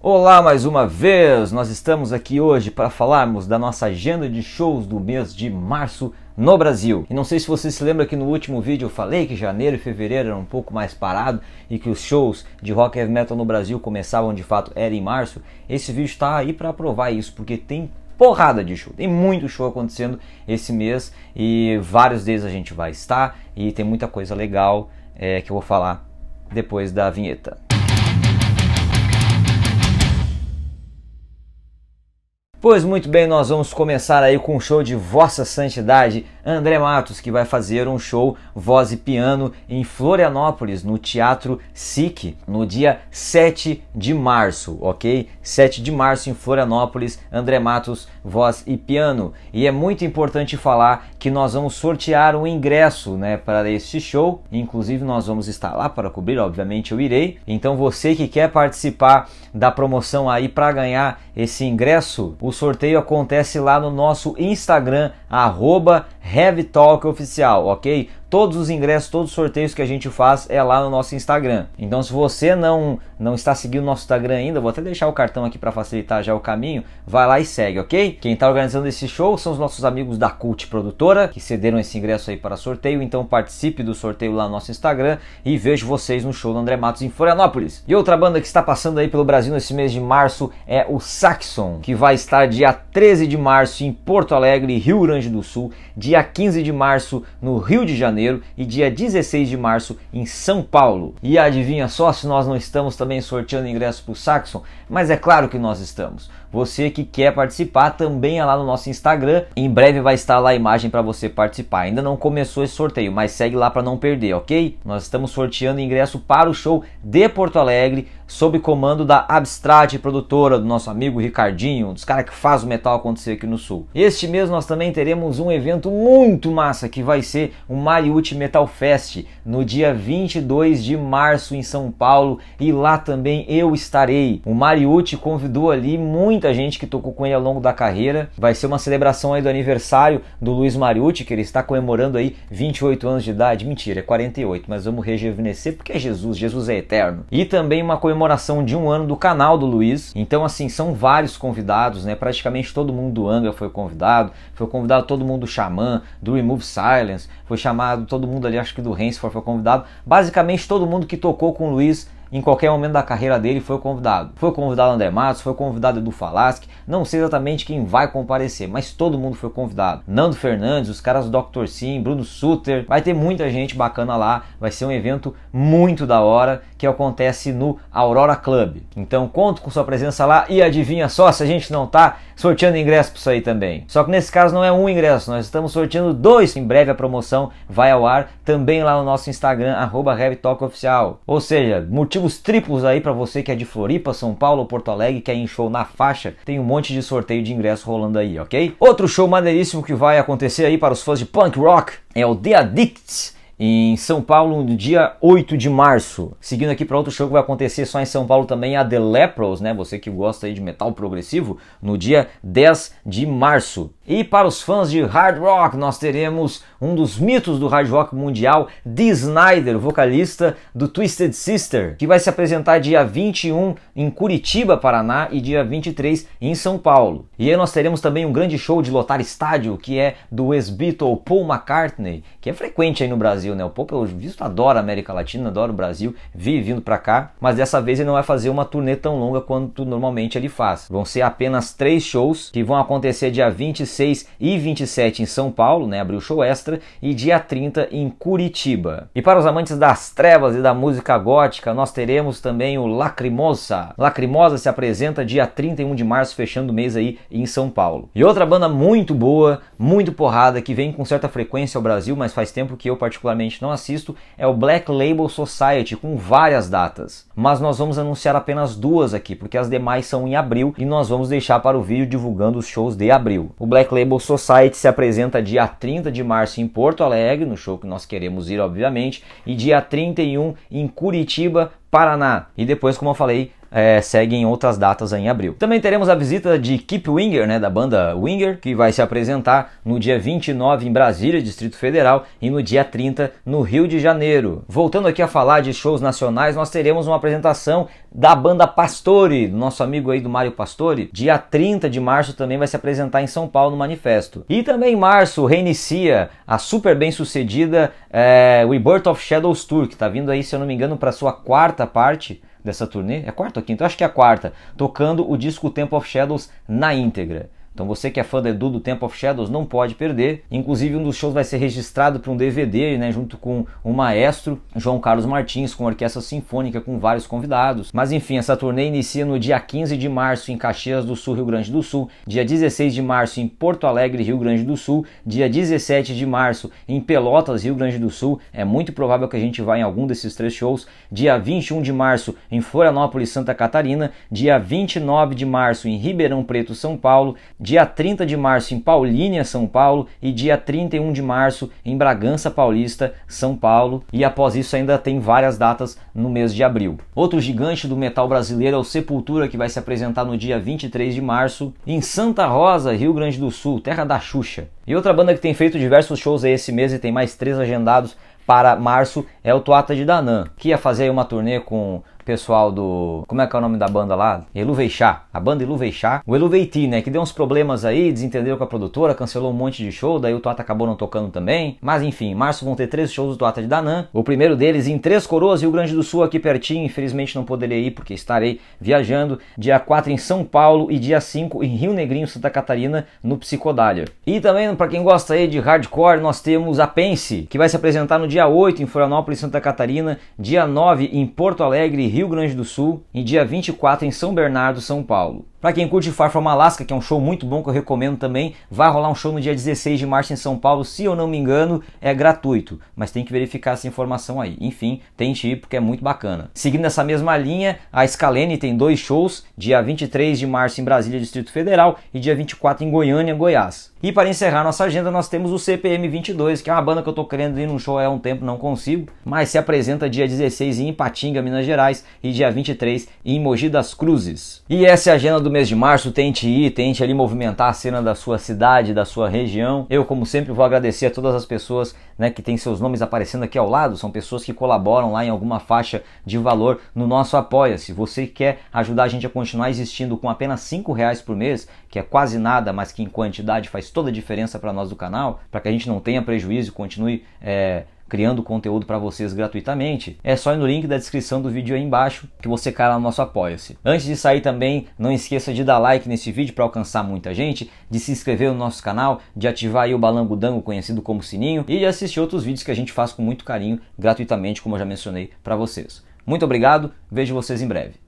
Olá mais uma vez! Nós estamos aqui hoje para falarmos da nossa agenda de shows do mês de março no Brasil. E não sei se você se lembra que no último vídeo eu falei que janeiro e fevereiro eram um pouco mais parado e que os shows de rock and metal no Brasil começavam de fato era em março. Esse vídeo está aí para provar isso, porque tem porrada de show. Tem muito show acontecendo esse mês e vários deles a gente vai estar e tem muita coisa legal é, que eu vou falar depois da vinheta. Pois muito bem, nós vamos começar aí com o um show de Vossa Santidade, André Matos, que vai fazer um show voz e piano em Florianópolis, no Teatro SIC, no dia 7 de março, ok? 7 de março em Florianópolis, André Matos, voz e piano. E é muito importante falar que nós vamos sortear um ingresso, né, para este show. Inclusive, nós vamos estar lá para cobrir, obviamente eu irei. Então, você que quer participar da promoção aí para ganhar esse ingresso, o sorteio acontece lá no nosso Instagram, arroba Oficial, ok? todos os ingressos, todos os sorteios que a gente faz é lá no nosso Instagram. Então, se você não não está seguindo o nosso Instagram ainda, vou até deixar o cartão aqui para facilitar já o caminho. Vai lá e segue, ok? Quem está organizando esse show são os nossos amigos da Cult Produtora que cederam esse ingresso aí para sorteio. Então, participe do sorteio lá no nosso Instagram e vejo vocês no show do André Matos em Florianópolis. E outra banda que está passando aí pelo Brasil nesse mês de março é o Saxon, que vai estar dia 13 de março em Porto Alegre, Rio Grande do Sul, dia 15 de março no Rio de Janeiro Janeiro e dia 16 de março em São Paulo. E adivinha só se nós não estamos também sorteando ingressos para o Saxon? Mas é claro que nós estamos. Você que quer participar também é lá no nosso Instagram. Em breve vai estar lá a imagem para você participar. Ainda não começou esse sorteio, mas segue lá para não perder, ok? Nós estamos sorteando ingresso para o show de Porto Alegre sob comando da Abstract, Produtora, do nosso amigo Ricardinho, um dos caras que faz o metal acontecer aqui no Sul. Este mês nós também teremos um evento muito massa que vai ser o Mariucci Metal Fest, no dia 22 de março em São Paulo, e lá também eu estarei. O Mariucci convidou ali muita gente que tocou com ele ao longo da carreira. Vai ser uma celebração aí do aniversário do Luiz Mariucci, que ele está comemorando aí 28 anos de idade. Mentira, é 48, mas vamos rejuvenescer porque é Jesus, Jesus é eterno. E também uma comemoração comemoração de um ano do canal do Luiz. Então, assim, são vários convidados, né? Praticamente todo mundo do Angra foi convidado. Foi convidado todo mundo do Xamã, do Remove Silence, foi chamado todo mundo ali, acho que do Hansford foi convidado. Basicamente todo mundo que tocou com o Luiz em qualquer momento da carreira dele foi convidado. Foi convidado André Matos, foi convidado Edu Falaschi, não sei exatamente quem vai comparecer, mas todo mundo foi convidado. Nando Fernandes, os caras do Dr. Sim, Bruno Suter, vai ter muita gente bacana lá, vai ser um evento muito da hora que acontece no Aurora Club. Então conto com sua presença lá e adivinha só se a gente não tá sorteando ingresso para isso aí também. Só que nesse caso não é um ingresso, nós estamos sorteando dois. Em breve a promoção vai ao ar também lá no nosso Instagram, arroba Oficial. Ou seja, motivo motivos triplos aí para você que é de Floripa, São Paulo, Porto Alegre, que é em show na faixa. Tem um monte de sorteio de ingresso rolando aí, ok? Outro show maneiríssimo que vai acontecer aí para os fãs de punk rock é o The Addicts em São Paulo no dia 8 de março. Seguindo aqui para outro show que vai acontecer só em São Paulo também, é a The Lepros, né? Você que gosta aí de metal progressivo, no dia 10 de março. E para os fãs de hard rock, nós teremos um dos mitos do hard rock mundial, Dee Snyder, vocalista do Twisted Sister, que vai se apresentar dia 21 em Curitiba, Paraná, e dia 23 em São Paulo. E aí nós teremos também um grande show de lotar estádio, que é do ex-Beatle Paul McCartney, que é frequente aí no Brasil, né? O Paul, pelo visto, adora a América Latina, adora o Brasil, vive vindo para cá, mas dessa vez ele não vai fazer uma turnê tão longa quanto normalmente ele faz. Vão ser apenas três shows que vão acontecer dia 25 26 e 27 em São Paulo, né, abriu show extra, e dia 30 em Curitiba. E para os amantes das trevas e da música gótica, nós teremos também o Lacrimosa. Lacrimosa se apresenta dia 31 de março, fechando o mês aí em São Paulo. E outra banda muito boa, muito porrada, que vem com certa frequência ao Brasil, mas faz tempo que eu particularmente não assisto, é o Black Label Society, com várias datas. Mas nós vamos anunciar apenas duas aqui, porque as demais são em abril e nós vamos deixar para o vídeo divulgando os shows de abril. O Black Black Label Society se apresenta dia 30 de março em Porto Alegre, no show que nós queremos ir, obviamente, e dia 31 em Curitiba, Paraná. E depois, como eu falei, é, seguem outras datas em abril. Também teremos a visita de Keep Winger, né, da banda Winger, que vai se apresentar no dia 29 em Brasília, Distrito Federal, e no dia 30 no Rio de Janeiro. Voltando aqui a falar de shows nacionais, nós teremos uma apresentação da banda Pastore, nosso amigo aí do Mário Pastore, dia 30 de março também vai se apresentar em São Paulo no Manifesto. E também em março reinicia a super bem sucedida é, Rebirth of Shadows Tour, que está vindo aí, se eu não me engano, para sua quarta parte dessa turnê. É quarta ou quinta? Eu acho que é a quarta. Tocando o disco Temple of Shadows na íntegra. Então você que é fã do Edu do Temple of Shadows não pode perder. Inclusive um dos shows vai ser registrado para um DVD, né, junto com o maestro João Carlos Martins, com orquestra sinfônica, com vários convidados. Mas enfim, essa turnê inicia no dia 15 de março em Caxias do Sul, Rio Grande do Sul, dia 16 de março em Porto Alegre, Rio Grande do Sul, dia 17 de março em Pelotas, Rio Grande do Sul. É muito provável que a gente vá em algum desses três shows. Dia 21 de março em Florianópolis, Santa Catarina, dia 29 de março em Ribeirão Preto, São Paulo dia 30 de março em Paulínia, São Paulo, e dia 31 de março em Bragança Paulista, São Paulo, e após isso ainda tem várias datas no mês de abril. Outro gigante do metal brasileiro é o Sepultura, que vai se apresentar no dia 23 de março em Santa Rosa, Rio Grande do Sul, terra da Xuxa. E outra banda que tem feito diversos shows aí é esse mês e tem mais três agendados para março é o Toata de Danã, que ia fazer uma turnê com pessoal do. Como é que é o nome da banda lá? Eluveixá. A banda Eluveixá. O Eluveiti, né? Que deu uns problemas aí, desentenderam com a produtora, cancelou um monte de show, daí o Tuata acabou não tocando também. Mas enfim, em março vão ter três shows do Tuata de Danã. O primeiro deles em Três Coroas, Rio Grande do Sul, aqui pertinho. Infelizmente não poderia ir porque estarei viajando. Dia 4 em São Paulo e dia 5 em Rio Negrinho, Santa Catarina, no Psicodália. E também, para quem gosta aí de hardcore, nós temos a Pense, que vai se apresentar no dia 8 em Florianópolis, Santa Catarina, dia 9 em Porto Alegre, Rio Grande do Sul e dia 24 em São Bernardo, São Paulo. Para quem curte Far From Alaska, que é um show muito bom que eu recomendo também, vai rolar um show no dia 16 de março em São Paulo, se eu não me engano, é gratuito, mas tem que verificar essa informação aí. Enfim, tente ir porque é muito bacana. Seguindo essa mesma linha, a Scalene tem dois shows, dia 23 de março em Brasília, Distrito Federal, e dia 24 em Goiânia, Goiás. E para encerrar nossa agenda, nós temos o CPM 22, que é uma banda que eu tô querendo ir num show há um tempo, não consigo, mas se apresenta dia 16 em Ipatinga, Minas Gerais, e dia 23 em Mogi das Cruzes. E essa é a agenda do do mês de março, tente ir, tente ali movimentar a cena da sua cidade, da sua região. Eu, como sempre, vou agradecer a todas as pessoas né, que têm seus nomes aparecendo aqui ao lado, são pessoas que colaboram lá em alguma faixa de valor no nosso Apoia-se. Você quer ajudar a gente a continuar existindo com apenas cinco reais por mês, que é quase nada, mas que em quantidade faz toda a diferença para nós do canal, para que a gente não tenha prejuízo e continue. É, criando conteúdo para vocês gratuitamente, é só ir no link da descrição do vídeo aí embaixo que você cai lá no nosso Apoia-se. Antes de sair também, não esqueça de dar like nesse vídeo para alcançar muita gente, de se inscrever no nosso canal, de ativar aí o balangodango conhecido como sininho e de assistir outros vídeos que a gente faz com muito carinho gratuitamente, como eu já mencionei para vocês. Muito obrigado, vejo vocês em breve.